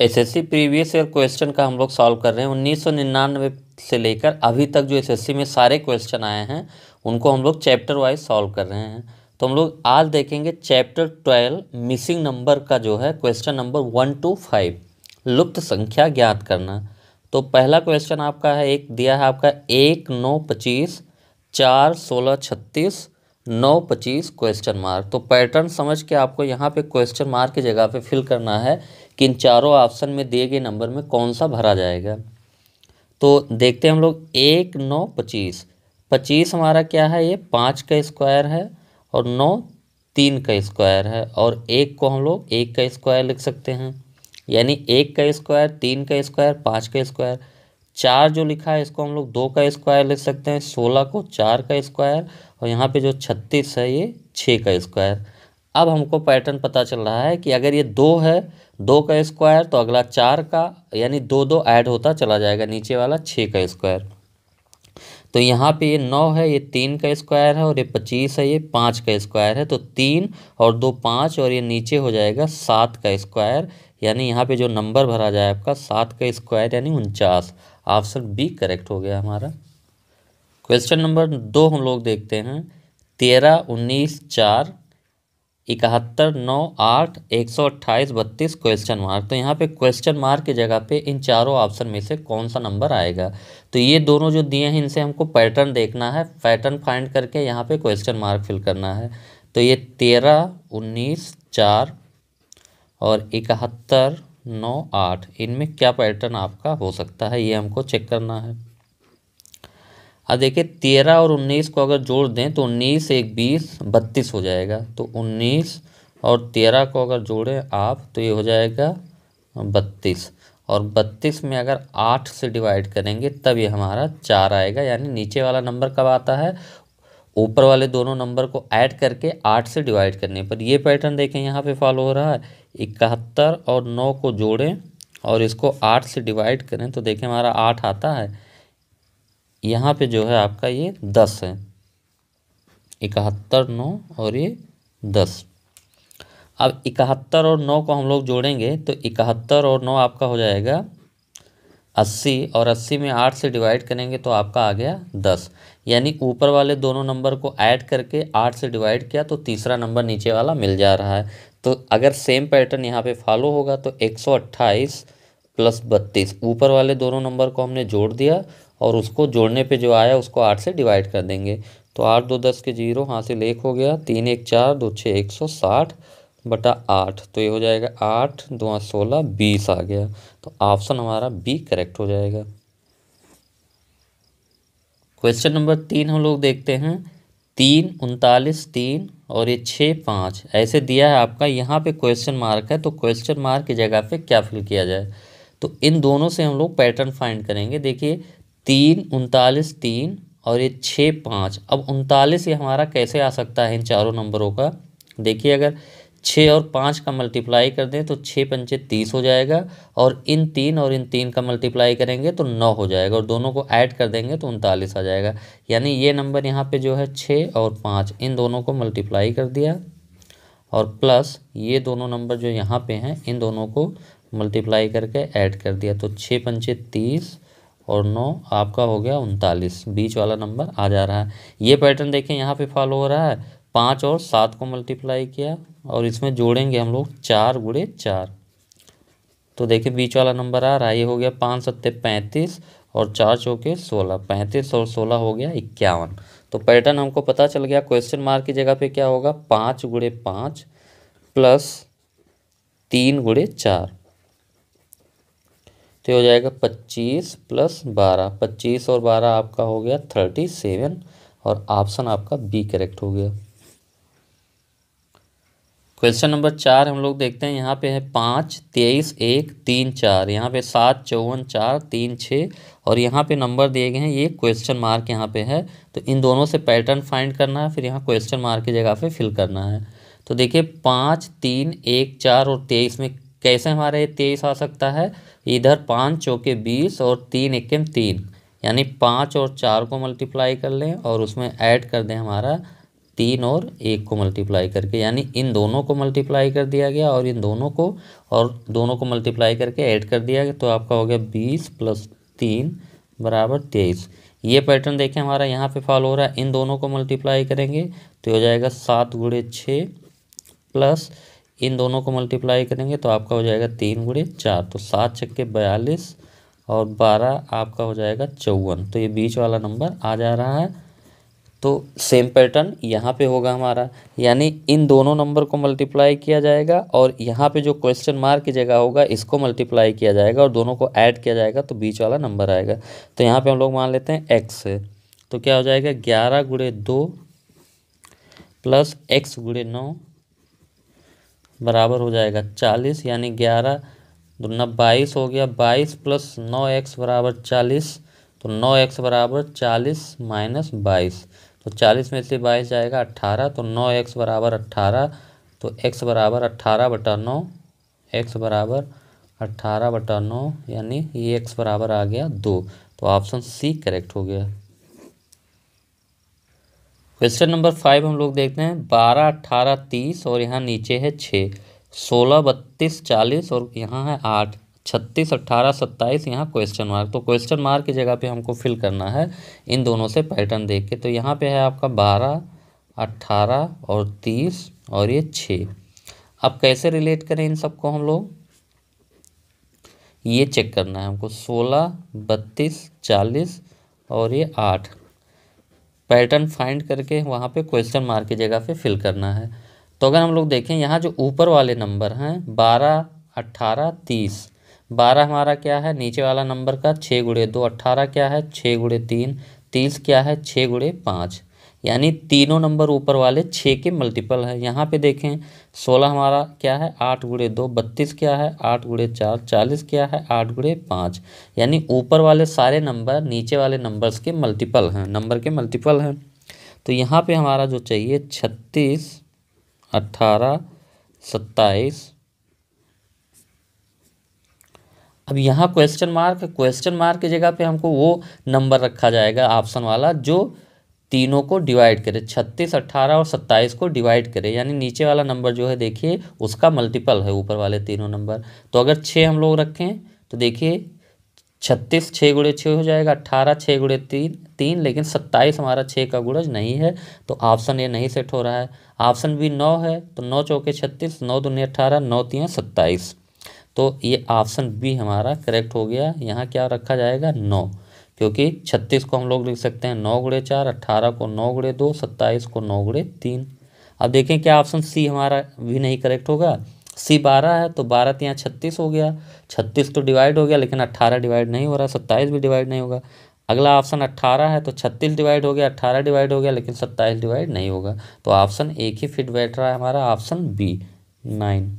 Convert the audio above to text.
SSC previous year question का हम लोग सॉल्व कर रहे हैं उन्नीस सौ निन्यानवे से लेकर अभी तक जो एसएससी में सारे क्वेश्चन आए हैं उनको हम लोग चैप्टर वाइज सॉल्व कर रहे हैं तो हम लोग आज देखेंगे चैप्टर ट्वेल्व मिसिंग नंबर का जो है question number one two five लुप्त संख्या ज्ञात करना तो पहला क्वेश्चन आपका है एक दिया है आपका एक नौ पच्चीस चार सोलह छत्तीस नौ पच्चीस क्वेश्चन मार्क तो पैटर्न समझ के आपको यहाँ पे क्वेश्चन मार्क की जगह पे फिल करना है कि इन चारों ऑप्शन में दिए गए नंबर में कौन सा भरा जाएगा तो देखते हैं हम लोग एक नौ पच्चीस पच्चीस हमारा क्या है ये पाँच का स्क्वायर है और नौ तीन का स्क्वायर है और एक को हम लोग एक का स्क्वायर लिख सकते हैं यानी एक का स्क्वायर तीन का स्क्वायर पाँच का स्क्वायर चार जो लिखा है इसको हम लोग दो का स्क्वायर लिख सकते हैं सोलह को चार का स्क्वायर और यहाँ पे जो छत्तीस है ये छः का स्क्वायर अब हमको पैटर्न पता चल रहा है कि अगर ये दो है दो का स्क्वायर तो अगला चार का यानी दो दो ऐड होता चला जाएगा नीचे वाला छः का स्क्वायर तो यहाँ पे ये नौ है ये तीन का स्क्वायर है और ये पच्चीस है ये पाँच का स्क्वायर है तो तीन और दो पाँच और ये नीचे हो जाएगा सात का स्क्वायर यानी यहाँ पे जो नंबर भरा जाए आपका सात का स्क्वायर यानी उनचास ऑप्शन बी करेक्ट हो गया हमारा क्वेश्चन नंबर दो हम लोग देखते हैं तेरह उन्नीस चार इकहत्तर नौ आठ एक सौ अट्ठाईस बत्तीस क्वेश्चन मार्क तो यहाँ पे क्वेश्चन मार्क की जगह पे इन चारों ऑप्शन में से कौन सा नंबर आएगा तो ये दोनों जो दिए हैं इनसे हमको पैटर्न देखना है पैटर्न फाइंड करके यहाँ पे क्वेश्चन मार्क फिल करना है तो ये तेरह उन्नीस चार और इकहत्तर नौ आठ इनमें क्या पैटर्न आपका हो सकता है ये हमको चेक करना है अब हाँ, देखिए तेरह और उन्नीस को अगर जोड़ दें तो उन्नीस एक बीस बत्तीस हो जाएगा तो उन्नीस और तेरह को अगर जोड़ें आप तो ये हो जाएगा बत्तीस और बत्तीस में अगर आठ से डिवाइड करेंगे तब ये हमारा चार आएगा यानी नीचे वाला नंबर कब आता है ऊपर वाले दोनों नंबर को ऐड करके आठ से डिवाइड करने पर ये पैटर्न देखें यहाँ पे फॉलो हो रहा है इकहत्तर और नौ को जोड़ें और इसको आठ से डिवाइड करें तो देखें हमारा आठ आता है यहाँ पे जो है आपका ये दस है इकहत्तर नौ और ये दस अब इकहत्तर और नौ को हम लोग जोड़ेंगे तो इकहत्तर और नौ आपका हो जाएगा अस्सी और अस्सी में आठ से डिवाइड करेंगे तो आपका आ गया दस यानी ऊपर वाले दोनों नंबर को ऐड करके आठ से डिवाइड किया तो तीसरा नंबर नीचे वाला मिल जा रहा है तो अगर सेम पैटर्न यहाँ पे फॉलो होगा तो एक सौ अट्ठाईस प्लस बत्तीस ऊपर वाले दोनों नंबर को हमने जोड़ दिया और उसको जोड़ने पे जो आया उसको आठ से डिवाइड कर देंगे तो आठ दो दस के जीरो हाँ से हो गया तीन एक चार दो छः एक सौ साठ बटा आठ तो ये हो जाएगा आठ दो सोलह बीस आ गया तो ऑप्शन हमारा बी करेक्ट हो जाएगा क्वेश्चन नंबर तीन हम लोग देखते हैं तीन उनतालीस तीन और ये छः पाँच ऐसे दिया है आपका यहाँ पे क्वेश्चन मार्क है तो क्वेश्चन मार्क की जगह पे क्या फिल किया जाए तो इन दोनों से हम लोग पैटर्न फाइंड करेंगे देखिए तीन उनतालीस तीन और ये छः पाँच अब उनतालीस ये हमारा कैसे आ सकता है इन चारों नंबरों का देखिए अगर छः और पाँच का मल्टीप्लाई कर दें तो छः पंचे तीस हो जाएगा और इन तीन और इन तीन का मल्टीप्लाई करेंगे तो नौ हो जाएगा और दोनों को ऐड कर देंगे तो उनतालीस आ जाएगा यानी ये नंबर यहाँ पे जो है छः और पाँच इन दोनों को मल्टीप्लाई कर दिया और प्लस ये दोनों नंबर जो यहाँ पे हैं इन दोनों को मल्टीप्लाई करके ऐड कर दिया तो छः पंचे तीस और नौ आपका हो गया उनतालीस बीच वाला नंबर आ जा रहा है ये पैटर्न देखें यहाँ पे फॉलो हो रहा है पाँच और सात को मल्टीप्लाई किया और इसमें जोड़ेंगे हम लोग चार गुड़े चार तो देखिए बीच वाला नंबर आ रहा है ये हो गया पाँच सत्ते पैंतीस और चार चौके सोलह पैंतीस और सोलह हो गया इक्यावन तो पैटर्न हमको पता चल गया क्वेश्चन मार्क की जगह पे क्या होगा पाँच गुड़े पाँच प्लस तीन गुड़े चार तो हो जाएगा पच्चीस प्लस बारह पच्चीस और बारह आपका हो गया थर्टी सेवन और ऑप्शन आपका बी करेक्ट हो गया क्वेश्चन नंबर चार हम लोग देखते हैं यहाँ पे है पाँच तेईस एक तीन चार यहाँ पे सात चौवन चार तीन छः और यहाँ पे नंबर दिए गए हैं ये क्वेश्चन मार्क यहाँ पे है तो इन दोनों से पैटर्न फाइंड करना है फिर यहाँ क्वेश्चन मार्क की जगह पे फिल करना है तो देखिए पाँच तीन एक चार और तेईस में कैसे हमारे तेईस आ सकता है इधर पाँच चौके बीस और तीन इक्के तीन यानी पाँच और चार को मल्टीप्लाई कर लें और उसमें ऐड कर दें हमारा तीन और एक को मल्टीप्लाई करके यानी इन दोनों को मल्टीप्लाई कर दिया गया और इन दोनों को और दोनों को मल्टीप्लाई करके ऐड कर दिया गया तो आपका हो गया बीस प्लस तीन बराबर तेईस ये पैटर्न देखें हमारा यहाँ पे फॉलो हो रहा है इन दोनों को मल्टीप्लाई करेंगे तो हो जाएगा सात गुड़े छः प्लस इन दोनों को मल्टीप्लाई करेंगे तो आपका हो जाएगा तीन गुड़े चार तो सात छक्के बयालीस और बारह आपका हो जाएगा चौवन तो ये बीच वाला नंबर आ जा रहा है तो सेम पैटर्न यहाँ पे होगा हमारा यानी इन दोनों नंबर को मल्टीप्लाई किया जाएगा और यहाँ पे जो क्वेश्चन मार्क की जगह होगा इसको मल्टीप्लाई किया जाएगा और दोनों को ऐड किया जाएगा तो बीच वाला नंबर आएगा तो यहाँ पे हम लोग मान लेते हैं एक्स तो क्या हो जाएगा ग्यारह गुड़े दो प्लस एक्स गुड़े नौ बराबर हो जाएगा चालीस यानी ग्यारह दुना तो बाईस हो गया बाईस प्लस नौ एक्स बराबर चालीस तो नौ एक्स बराबर चालीस माइनस बाईस तो चालीस में से बाईस जाएगा अट्ठारह तो नौ एक्स बराबर अट्ठारह तो एक्स बराबर अट्ठारह बटा नौ एक्स बराबर अट्ठारह बटा नौ यानी ये एक्स बराबर आ गया दो तो ऑप्शन सी करेक्ट हो गया क्वेश्चन नंबर फाइव हम लोग देखते हैं बारह अट्ठारह तीस और यहाँ नीचे है छः सोलह बत्तीस चालीस और यहाँ है आठ छत्तीस अट्ठारह सत्ताईस यहाँ क्वेश्चन मार्क तो क्वेश्चन मार्क की जगह पे हमको फिल करना है इन दोनों से पैटर्न देख के तो यहाँ पे है आपका बारह अट्ठारह और तीस और ये छः अब कैसे रिलेट करें इन सबको हम लोग ये चेक करना है हमको सोलह बत्तीस चालीस और ये आठ पैटर्न फाइंड करके वहाँ पे क्वेश्चन मार्क की जगह पे फिल करना है तो अगर हम लोग देखें यहाँ जो ऊपर वाले नंबर हैं बारह अट्ठारह तीस बारह हमारा क्या है नीचे वाला नंबर का छः गुड़े दो अट्ठारह क्या है छः गुड़े तीन तीस क्या है छः गुड़े पाँच यानी तीनों नंबर ऊपर वाले छः के मल्टीपल है यहाँ पे देखें सोलह हमारा क्या है आठ गुड़े दो बत्तीस क्या है आठ गुड़े चार चालीस क्या है आठ गुड़े पाँच यानी ऊपर वाले सारे नंबर नीचे वाले नंबर्स के मल्टीपल हैं नंबर के मल्टीपल हैं तो यहाँ पे हमारा जो चाहिए छत्तीस अट्ठारह सत्ताईस अब यहाँ क्वेश्चन मार्क क्वेश्चन मार्क की जगह पे हमको वो नंबर रखा जाएगा ऑप्शन वाला जो तीनों को डिवाइड करें छत्तीस अट्ठारह और सत्ताईस को डिवाइड करें यानी नीचे वाला नंबर जो है देखिए उसका मल्टीपल है ऊपर वाले तीनों नंबर तो अगर छः हम लोग रखें तो देखिए छत्तीस छः गुड़े छः हो जाएगा अट्ठारह छः गुड़े तीन तीन लेकिन सत्ताईस हमारा छः का गुड़ज नहीं है तो ऑप्शन ये नहीं सेट हो रहा है ऑप्शन बी नौ है तो नौ चौके छत्तीस नौ दुनिया अट्ठारह नौ तीन सत्ताईस तो ये ऑप्शन बी हमारा करेक्ट हो गया यहाँ क्या रखा जाएगा नौ क्योंकि छत्तीस को हम लोग लिख सकते हैं नौ गुड़े चार अट्ठारह को नौ गुड़े दो सत्ताईस को नौ गुड़े तीन अब देखें क्या ऑप्शन सी हमारा भी नहीं करेक्ट होगा सी बारह है तो बारह तो यहाँ छत्तीस हो गया छत्तीस तो डिवाइड हो गया लेकिन अट्ठारह डिवाइड नहीं हो रहा सत्ताईस भी डिवाइड नहीं होगा अगला ऑप्शन अट्ठारह है तो छत्तीस डिवाइड हो गया अट्ठारह डिवाइड हो गया लेकिन सत्ताईस डिवाइड नहीं होगा तो ऑप्शन एक ही फिट बैठ रहा है हमारा ऑप्शन बी नाइन